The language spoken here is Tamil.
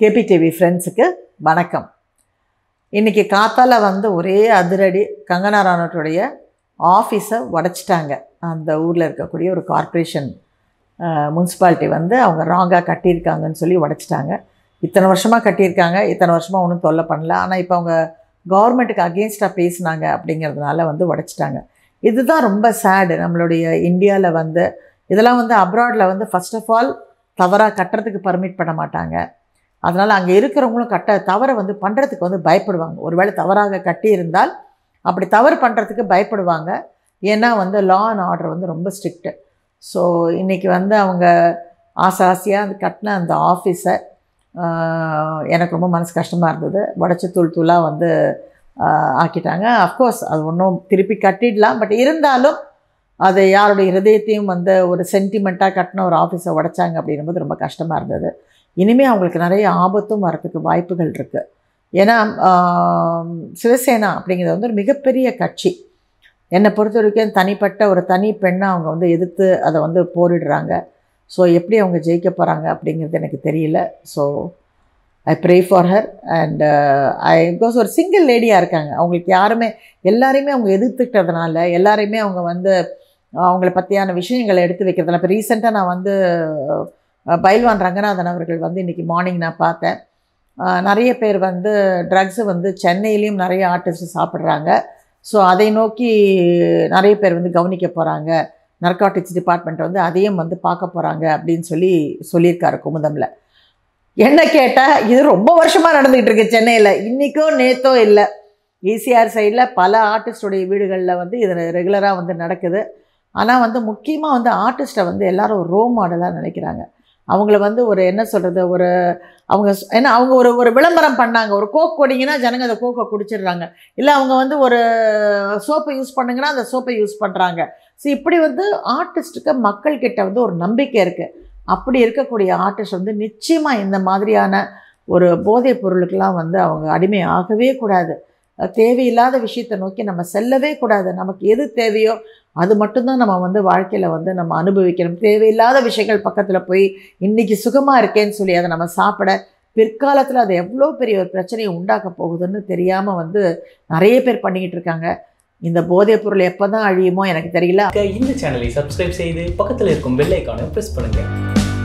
கேபி டிவி ஃப்ரெண்ட்ஸுக்கு வணக்கம் இன்றைக்கி காத்தால் வந்து ஒரே அதிரடி கங்கனா ராணோட்டுடைய ஆஃபீஸை உடச்சிட்டாங்க அந்த ஊரில் இருக்கக்கூடிய ஒரு கார்ப்பரேஷன் முன்சிபாலிட்டி வந்து அவங்க ராங்காக கட்டியிருக்காங்கன்னு சொல்லி உடச்சிட்டாங்க இத்தனை வருஷமாக கட்டியிருக்காங்க இத்தனை வருஷமாக ஒன்றும் தொல்லை பண்ணல ஆனால் இப்போ அவங்க கவர்மெண்ட்டுக்கு அகேன்ஸ்டாக பேசினாங்க அப்படிங்கிறதுனால வந்து உடச்சிட்டாங்க இதுதான் ரொம்ப சேடு நம்மளுடைய இந்தியாவில் வந்து இதெல்லாம் வந்து அப்ராடில் வந்து ஃபஸ்ட் ஆஃப் ஆல் தவறாக கட்டுறதுக்கு பர்மிட் பண்ண மாட்டாங்க அதனால் அங்கே இருக்கிறவங்களும் கட்ட தவறை வந்து பண்ணுறதுக்கு வந்து பயப்படுவாங்க ஒருவேளை தவறாக கட்டியிருந்தால் அப்படி தவறு பண்ணுறதுக்கு பயப்படுவாங்க ஏன்னா வந்து லா அண்ட் ஆர்டர் வந்து ரொம்ப ஸ்ட்ரிக்ட்டு ஸோ இன்றைக்கி வந்து அவங்க ஆசை ஆசையாக அந்த கட்டின அந்த ஆஃபீஸை எனக்கு ரொம்ப மனசு கஷ்டமாக இருந்தது உடச்சி தூள் தூளாக வந்து ஆக்கிட்டாங்க அஃப்கோர்ஸ் அது ஒன்றும் திருப்பி கட்டிடலாம் பட் இருந்தாலும் அது யாருடைய ஹிரதயத்தையும் வந்து ஒரு சென்டிமெண்ட்டாக கட்டின ஒரு ஆஃபீஸை உடைச்சாங்க அப்படின்னும்போது ரொம்ப கஷ்டமாக இருந்தது இனிமேல் அவங்களுக்கு நிறைய ஆபத்தும் வரத்துக்கு வாய்ப்புகள் இருக்குது ஏன்னா சிவசேனா அப்படிங்கிறது வந்து ஒரு மிகப்பெரிய கட்சி என்னை பொறுத்த வரைக்கும் தனிப்பட்ட ஒரு தனி பெண்ணை அவங்க வந்து எதிர்த்து அதை வந்து போரிடுறாங்க ஸோ எப்படி அவங்க ஜெயிக்க போகிறாங்க அப்படிங்கிறது எனக்கு தெரியல so I pray for her and I because ஒரு சிங்கிள் லேடியாக இருக்காங்க அவங்களுக்கு யாருமே எல்லாரையுமே அவங்க எதிர்த்துக்கிட்டதுனால எல்லாரையுமே அவங்க வந்து அவங்கள பற்றியான விஷயங்களை எடுத்து வைக்கிறதுனால இப்போ ரீசெண்டாக நான் வந்து பைல்வான் ரங்கநாதன் அவர்கள் வந்து இன்றைக்கி மார்னிங் நான் பார்த்தேன் நிறைய பேர் வந்து ட்ரக்ஸு வந்து சென்னையிலையும் நிறைய ஆர்டிஸ்ட் சாப்பிட்றாங்க ஸோ அதை நோக்கி நிறைய பேர் வந்து கவனிக்க போகிறாங்க நர்காட்டிக்ஸ் டிபார்ட்மெண்ட் வந்து அதையும் வந்து பார்க்க போகிறாங்க அப்படின்னு சொல்லி சொல்லியிருக்காரு குமுதமில் என்ன கேட்டால் இது ரொம்ப வருஷமாக நடந்துகிட்டு இருக்கு சென்னையில் இன்றைக்கோ நேத்தோ இல்லை ஈசிஆர் e சைடில் பல ஆர்டிஸ்டுடைய வீடுகளில் வந்து இது ரெகுலராக வந்து நடக்குது ஆனால் வந்து முக்கியமாக வந்து ஆர்டிஸ்ட்டை வந்து எல்லோரும் ரோ மாடலாக நினைக்கிறாங்க அவங்கள வந்து ஒரு என்ன சொல்கிறது ஒரு அவங்க ஏன்னா அவங்க ஒரு ஒரு விளம்பரம் பண்ணாங்க ஒரு கோக் கொடிங்கன்னா ஜனங்க அந்த கோக்கை குடிச்சிடுறாங்க இல்லை அவங்க வந்து ஒரு சோப்பை யூஸ் பண்ணுங்கன்னா அந்த சோப்பை யூஸ் பண்ணுறாங்க ஸோ இப்படி வந்து ஆர்டிஸ்ட்டுக்கு மக்கள்கிட்ட வந்து ஒரு நம்பிக்கை இருக்குது அப்படி இருக்கக்கூடிய ஆர்டிஸ்ட் வந்து நிச்சயமாக இந்த மாதிரியான ஒரு போதைப் பொருளுக்கெல்லாம் வந்து அவங்க அடிமை ஆகவே கூடாது தேவையில்லாத விஷயத்தை நோக்கி நம்ம செல்லவே கூடாது நமக்கு எது தேவையோ அது மட்டும்தான் நம்ம வந்து வாழ்க்கையில் வந்து நம்ம அனுபவிக்கணும் தேவையில்லாத விஷயங்கள் பக்கத்தில் போய் இன்றைக்கி சுகமாக இருக்கேன்னு சொல்லி அதை நம்ம சாப்பிட பிற்காலத்தில் அது எவ்வளோ பெரிய ஒரு பிரச்சனையை உண்டாக்க போகுதுன்னு தெரியாமல் வந்து நிறைய பேர் பண்ணிக்கிட்டு இருக்காங்க இந்த போதைப் பொருள் எப்போ தான் அழியுமோ எனக்கு தெரியல இந்த சேனலை சப்ஸ்கிரைப் செய்து பக்கத்தில் இருக்கும் பெல் ப்ரெஸ் பண்ணுங்கள்